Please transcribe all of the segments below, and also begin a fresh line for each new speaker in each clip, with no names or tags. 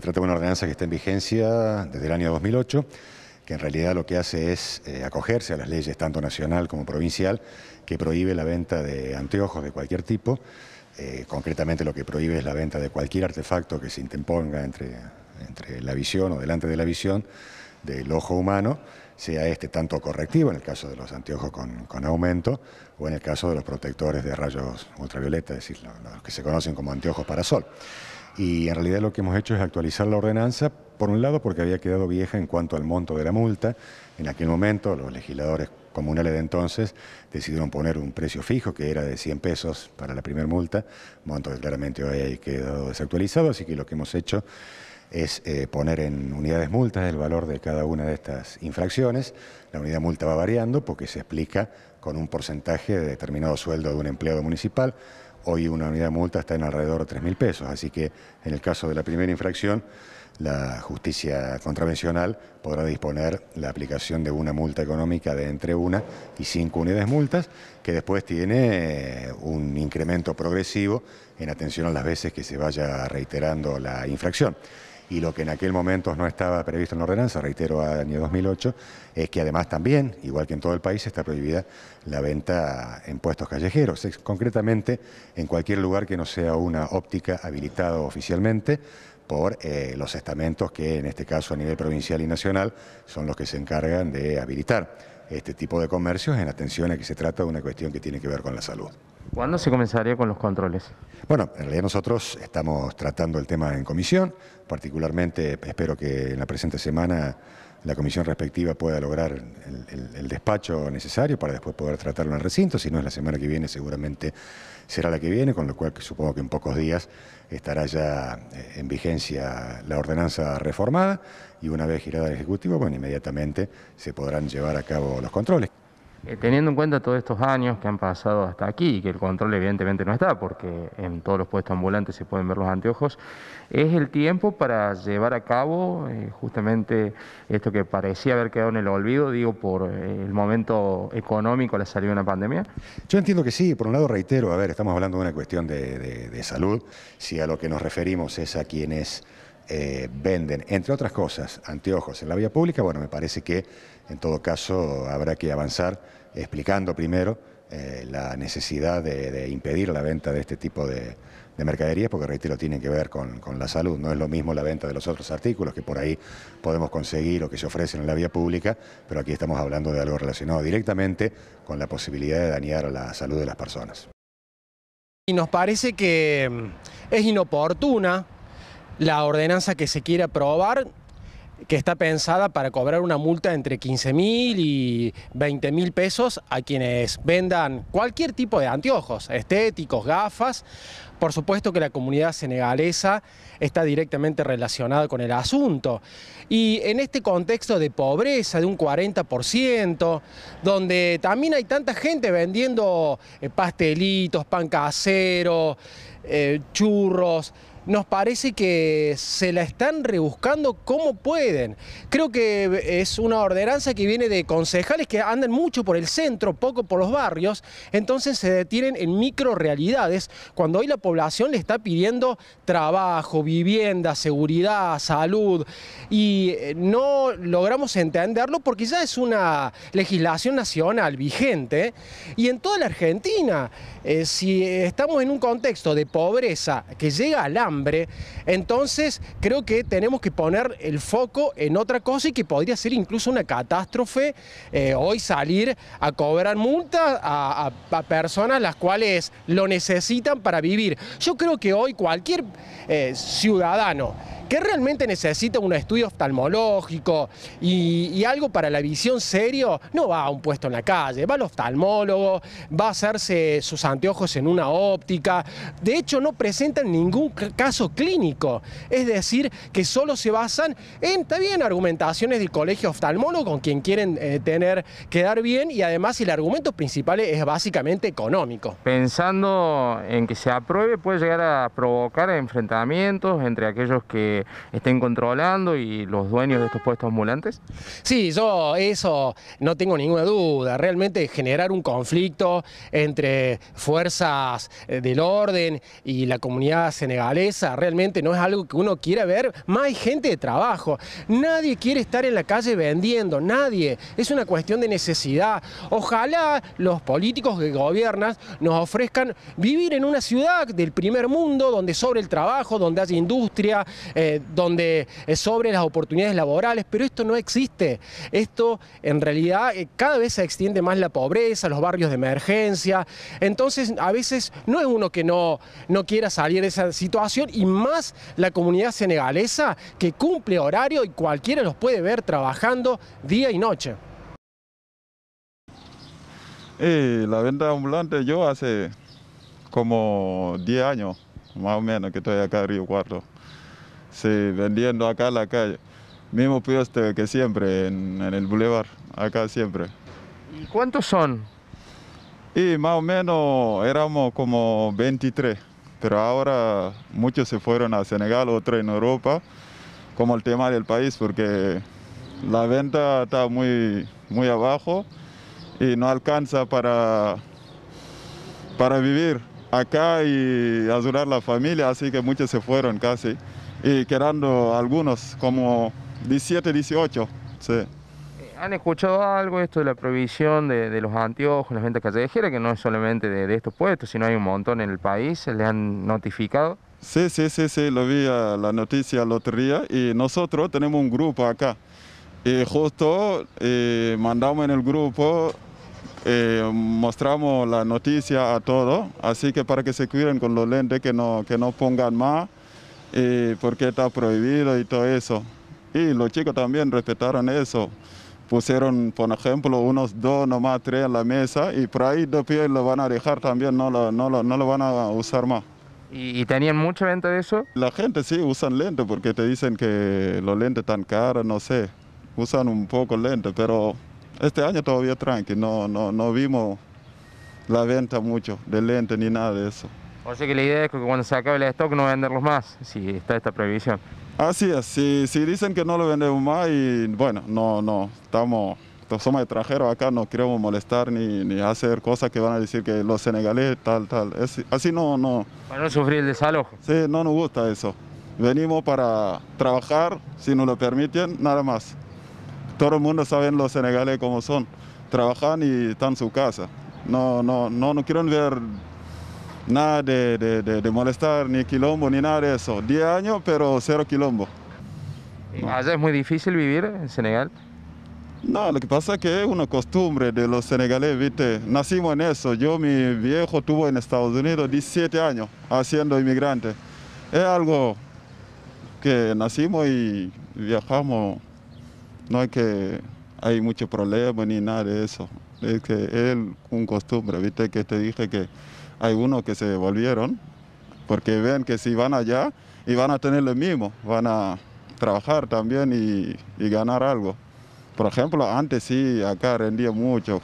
Se trata de una ordenanza que está en vigencia desde el año 2008, que en realidad lo que hace es eh, acogerse a las leyes tanto nacional como provincial, que prohíbe la venta de anteojos de cualquier tipo. Eh, concretamente lo que prohíbe es la venta de cualquier artefacto que se interponga entre, entre la visión o delante de la visión del ojo humano, sea este tanto correctivo en el caso de los anteojos con, aumento o en el caso de los protectores de rayos ultravioleta, es decir, los que se conocen como anteojos para sol y en realidad lo que hemos hecho es actualizar la ordenanza, por un lado porque había quedado vieja en cuanto al monto de la multa, en aquel momento los legisladores comunales de entonces decidieron poner un precio fijo que era de 100 pesos para la primera multa, monto que claramente hoy ha quedado desactualizado, así que lo que hemos hecho es eh, poner en unidades multas el valor de cada una de estas infracciones. La unidad multa va variando porque se explica con un porcentaje de determinado sueldo de un empleado municipal, Hoy una unidad multa está en alrededor de 3.000 pesos, así que en el caso de la primera infracción, la justicia contravencional podrá disponer la aplicación de una multa económica de entre una y cinco unidades multas, que después tiene eh, un incremento progresivo en atención a las veces que se vaya reiterando la infracción y lo que en aquel momento no estaba previsto en la ordenanza, reitero, al año 2008, es que además también, igual que en todo el país, está prohibida la venta en puestos callejeros, concretamente en cualquier lugar que no sea una óptica habilitada oficialmente por eh, los estamentos que en este caso a nivel provincial y nacional son los que se encargan de habilitar este tipo de comercios en atención a que se trata de una cuestión que tiene que ver con la salud. ¿Cuándo se comenzaría
con los controles?
Bueno, en realidad nosotros estamos tratando el tema en comisión, particularmente espero que en la presente semana la comisión respectiva pueda lograr el, despacho necesario para después poder tratarlo en el recinto, si no es la semana que viene seguramente será la que viene, con lo cual supongo que en pocos días estará ya eh, en vigencia la ordenanza reformada y una vez girada al Ejecutivo, bueno, inmediatamente se podrán llevar a cabo los controles.
Eh, teniendo en cuenta todos estos años que han pasado hasta aquí, y que el control evidentemente no está, porque en todos los puestos ambulantes se pueden ver los anteojos, es el tiempo para llevar a cabo eh, justamente esto que parecía haber quedado en el olvido, digo, por eh, el momento económico,
la salida de una pandemia. Yo entiendo que sí, por un lado reitero, a ver, estamos hablando de una cuestión de salud, si a lo que nos referimos es a quienes eh, venden, entre otras cosas, anteojos en la vía pública, bueno, me parece que en todo caso habrá que avanzar explicando primero eh, la necesidad de, impedir la venta de este tipo de, mercaderías, porque reitero, tiene que ver con, la salud. No es lo mismo la venta de los otros artículos que por ahí podemos conseguir o que se ofrecen en la vía pública, pero aquí estamos hablando de algo relacionado directamente con la posibilidad de dañar la salud de las personas.
Y nos parece que mm, es inoportuna la ordenanza que se quiere aprobar, que está pensada para cobrar una multa entre 15 mil y 20 mil pesos a quienes vendan cualquier tipo de anteojos, estéticos, gafas. Por supuesto que la comunidad senegalesa está directamente relacionada con el asunto. Y en este contexto de pobreza de un 40%, donde también hay tanta gente vendiendo eh, pastelitos, pan casero, eh, churros, nos parece que se la están rebuscando como pueden. Creo que es una ordenanza que viene de concejales que andan mucho por el centro, poco por los barrios, entonces se detienen en micro realidades, cuando hoy la población le está pidiendo trabajo, vivienda, seguridad, salud, y eh, no logramos entenderlo porque ya es una legislación nacional vigente, y en toda la Argentina, eh, si estamos en un contexto de pobreza que llega al entonces creo que tenemos que poner el foco en otra cosa y que podría ser incluso una catástrofe eh, hoy salir a cobrar multas a, personas las cuales lo necesitan para vivir. Yo creo que hoy cualquier eh, ciudadano que realmente necesita un estudio oftalmológico y, algo para la visión serio, no va a un puesto en la calle, va al oftalmólogo, va a hacerse sus anteojos en una óptica. De hecho, no presentan ningún caso clínico. Es decir, que solo se basan en, también argumentaciones del colegio oftalmólogo con quien quieren eh, tener, quedar bien y además el argumento principal es básicamente económico.
Pensando en que se apruebe, puede llegar a provocar enfrentamientos entre aquellos que estén controlando y los dueños de estos puestos ambulantes? Sí, yo eso no tengo
ninguna duda. Realmente generar un conflicto entre fuerzas eh, del orden y la comunidad senegalesa realmente no es algo que uno quiera ver. Más hay gente de trabajo. Nadie quiere estar en la calle vendiendo, nadie. Es una cuestión de necesidad. Ojalá los políticos que gobiernan nos ofrezcan vivir en una ciudad del primer mundo donde sobre el trabajo, donde haya industria, eh, donde sobre las oportunidades laborales, pero esto no existe. Esto en realidad eh, cada vez se extiende más la pobreza, los barrios de emergencia. Entonces a veces no es uno que no, quiera salir de esa situación y más la comunidad senegalesa que cumple horario y cualquiera los puede ver trabajando día y noche.
Eh, la venta ambulante yo hace como 10 años, más o menos, que estoy acá en Río Cuarto. Sí, vendiendo acá en la calle. Mismo puesto que siempre, en, el bulevar, acá siempre. ¿Y cuántos son? Y más o menos éramos como 23, pero ahora muchos se fueron a Senegal, otros en Europa, como el tema del país, porque la venta está muy, muy abajo y no alcanza para, para vivir acá y ayudar a la familia, así que muchos se fueron casi, y quedando algunos como 17, 18. Sí. Eh, ¿Han escuchado algo
esto de la prohibición de, de los anteojos, las ventas callejeras, que no es solamente de, estos puestos, sino hay un montón en el
país? ¿Les han notificado? Sí, sí, sí, sí, lo vi la noticia Lotería y nosotros tenemos un grupo acá. Y justo eh, mandamos en el grupo eh, mostramos la noticia a todos, así que para que se cuiden con los lentes, que no, que no pongan más, porque está prohibido y todo eso. Y los chicos también respetaron eso. Pusieron, por ejemplo, unos dos, nomás tres en la mesa y por ahí dos pies lo van a dejar también, no lo, no no lo van a usar más. ¿Y, tenían mucha venta de eso? La gente sí usan lentes porque te dicen que los lentes están caros, no sé. Usan un poco lentes, pero este año todavía tranqui, no, no, no vimos la venta mucho de lentes ni nada de eso.
O sea que la idea es que cuando se acabe el stock no venderlos más, si está esta prohibición.
Así es, si, dicen que no lo vendemos más y bueno, no, no, estamos, somos extranjeros acá, no queremos molestar ni, ni hacer cosas que van a decir que los senegaleses tal, tal, así no, no.
Para no sufrir el desalojo.
Sí, no nos gusta eso. Venimos para trabajar, si nos lo permiten, nada más todo el mundo sabe los senegales como son. Trabajan y están en su casa. No, no, no, no quieren ver nada de, de, de, molestar, ni quilombo, ni nada de eso. ...diez años, pero cero quilombo.
es muy difícil vivir en Senegal?
No, lo que pasa es que es una costumbre de los senegaleses, ¿viste? Nacimos en eso. Yo, mi viejo, estuvo en Estados Unidos 17 años haciendo inmigrante. Es algo que nacimos y viajamos no hay que, hay mucho problema ni nada de eso. Es que es un costumbre, viste que te dije que hay unos que se devolvieron porque ven que si van allá y van a tener lo mismo, van a trabajar también y, y ganar algo. Por ejemplo, antes sí, acá rendía mucho,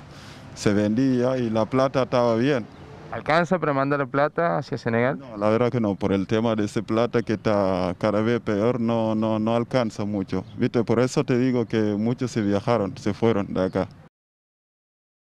se vendía y la plata estaba bien. ¿Alcanza para mandar plata hacia Senegal? No, la verdad que no, por el tema de ese plata que está cada vez peor, no, no, no alcanza mucho. ¿Viste? Por eso te digo que muchos se viajaron, se fueron de acá.